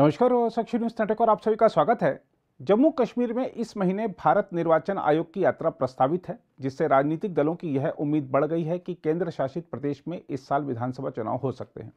नमस्कार सक्षी news network और आप सभी का स्वागत है जम्मू कश्मीर में इस महीने भारत निर्वाचन आयोग की यात्रा प्रस्तावित है जिससे राजनीतिक दलों की यह उम्मीद बढ़ गई है कि केंद्र शासित प्रदेश में इस साल विधानसभा चुनाव हो सकते हैं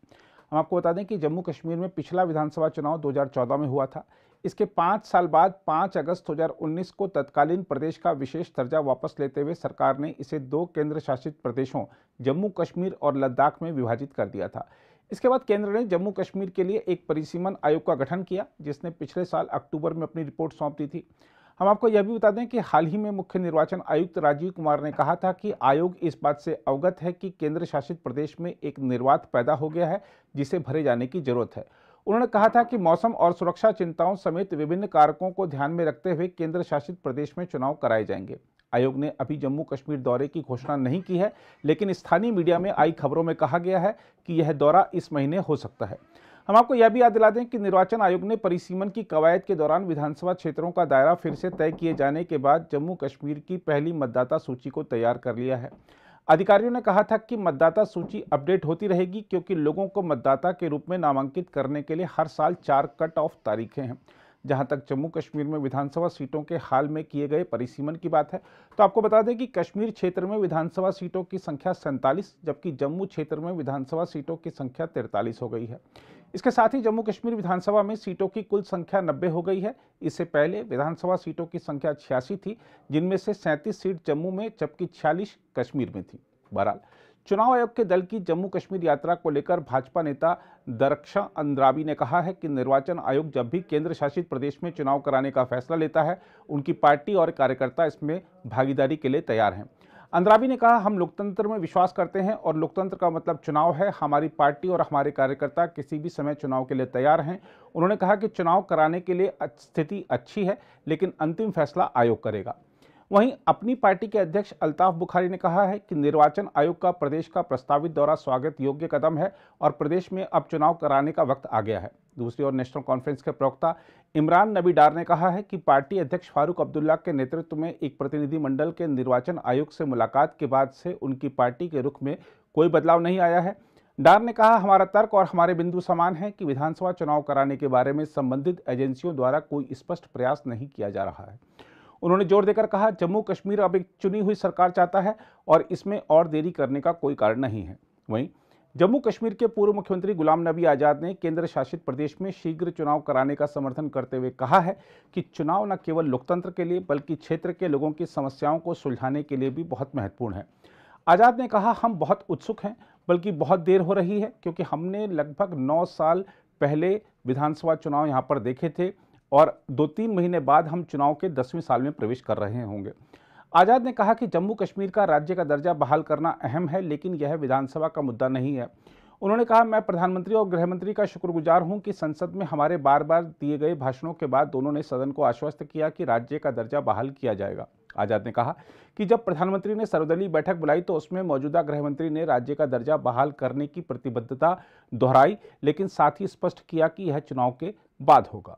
हम आपको बता दें कि जम्मू कश्मीर में पिछला विधानसभा चुनाव 2014 में हुआ था इसके पाँच साल बाद पाँच अगस्त 2019 को तत्कालीन प्रदेश का विशेष दर्जा वापस लेते हुए सरकार ने इसे दो केंद्र शासित प्रदेशों जम्मू कश्मीर और लद्दाख में विभाजित कर दिया था इसके बाद केंद्र ने जम्मू कश्मीर के लिए एक परिसीमन आयोग का गठन किया जिसने पिछले साल अक्टूबर में अपनी रिपोर्ट सौंप दी थी हम आपको यह भी बता दें कि हाल ही में मुख्य निर्वाचन आयुक्त राजीव कुमार ने कहा था कि आयोग इस बात से अवगत है कि केंद्र शासित प्रदेश में एक निर्वात पैदा हो गया है जिसे भरे जाने की जरूरत है उन्होंने कहा था कि मौसम और सुरक्षा चिंताओं समेत विभिन्न कारकों को ध्यान में रखते हुए केंद्र शासित प्रदेश में चुनाव कराए जाएंगे आयोग ने अभी जम्मू कश्मीर दौरे की घोषणा नहीं की है लेकिन स्थानीय मीडिया में आई खबरों में कहा गया है कि यह दौरा इस महीने हो सकता है हम आपको यह भी याद दिला दें कि निर्वाचन आयोग ने परिसीमन की कवायद के दौरान विधानसभा क्षेत्रों का दायरा फिर से तय किए जाने के बाद जम्मू कश्मीर की पहली मतदाता सूची को तैयार कर लिया है अधिकारियों ने कहा था कि मतदाता सूची अपडेट होती रहेगी क्योंकि लोगों को मतदाता के रूप में नामांकित करने के लिए हर साल चार कट ऑफ तारीखें हैं जहां तक जम्मू कश्मीर में विधानसभा सीटों के हाल में किए गए परिसीमन की बात है तो आपको बता दें कि कश्मीर क्षेत्र में विधानसभा सीटों की संख्या सैंतालीस जबकि जम्मू क्षेत्र में विधानसभा सीटों की संख्या तिरतालीस हो गई है इसके साथ ही जम्मू कश्मीर विधानसभा में सीटों की कुल संख्या नब्बे हो गई है इससे पहले विधानसभा सीटों की संख्या छियासी थी जिनमें से सैंतीस सीट जम्मू में जबकि छियालीस कश्मीर में थी बहरहाल चुनाव आयोग के दल की जम्मू कश्मीर यात्रा को लेकर भाजपा नेता दरक्षा अंद्राबी ने कहा है कि निर्वाचन आयोग जब भी केंद्र शासित प्रदेश में चुनाव कराने का फैसला लेता है उनकी पार्टी और कार्यकर्ता इसमें भागीदारी के लिए तैयार हैं अंद्राबी ने कहा हम लोकतंत्र में विश्वास करते हैं और लोकतंत्र का मतलब चुनाव है हमारी पार्टी और हमारे कार्यकर्ता किसी भी समय चुनाव के लिए तैयार हैं उन्होंने कहा कि चुनाव कराने के लिए स्थिति अच्छी है लेकिन अंतिम फैसला आयोग करेगा वहीं अपनी पार्टी के अध्यक्ष अल्ताफ बुखारी ने कहा है कि निर्वाचन आयोग का प्रदेश का प्रस्तावित दौरा स्वागत योग्य कदम है और प्रदेश में अब चुनाव कराने का वक्त आ गया है दूसरी ओर नेशनल कॉन्फ्रेंस के प्रवक्ता इमरान नबी डार ने कहा है कि पार्टी अध्यक्ष फारूक अब्दुल्ला के नेतृत्व में एक प्रतिनिधिमंडल के निर्वाचन आयोग से मुलाकात के बाद से उनकी पार्टी के रुख में कोई बदलाव नहीं आया है डार ने कहा हमारा तर्क और हमारे बिंदु समान है कि विधानसभा चुनाव कराने के बारे में संबंधित एजेंसियों द्वारा कोई स्पष्ट प्रयास नहीं किया जा रहा है उन्होंने जोर देकर कहा जम्मू कश्मीर अब एक चुनी हुई सरकार चाहता है और इसमें और देरी करने का कोई कारण नहीं है वहीं जम्मू कश्मीर के पूर्व मुख्यमंत्री गुलाम नबी आज़ाद ने केंद्र शासित प्रदेश में शीघ्र चुनाव कराने का समर्थन करते हुए कहा है कि चुनाव न केवल लोकतंत्र के लिए बल्कि क्षेत्र के लोगों की समस्याओं को सुलझाने के लिए भी बहुत महत्वपूर्ण है आज़ाद ने कहा हम बहुत उत्सुक हैं बल्कि बहुत देर हो रही है क्योंकि हमने लगभग नौ साल पहले विधानसभा चुनाव यहाँ पर देखे थे और दो तीन महीने बाद हम चुनाव के दसवें साल में प्रवेश कर रहे होंगे आज़ाद ने कहा कि जम्मू कश्मीर का राज्य का दर्जा बहाल करना अहम है लेकिन यह विधानसभा का मुद्दा नहीं है उन्होंने कहा मैं प्रधानमंत्री और गृहमंत्री का शुक्रगुजार हूं कि संसद में हमारे बार बार दिए गए भाषणों के बाद दोनों ने सदन को आश्वस्त किया कि राज्य का दर्जा बहाल किया जाएगा आज़ाद ने कहा कि जब प्रधानमंत्री ने सर्वदलीय बैठक बुलाई तो उसमें मौजूदा गृहमंत्री ने राज्य का दर्जा बहाल करने की प्रतिबद्धता दोहराई लेकिन साथ ही स्पष्ट किया कि यह चुनाव के बाद होगा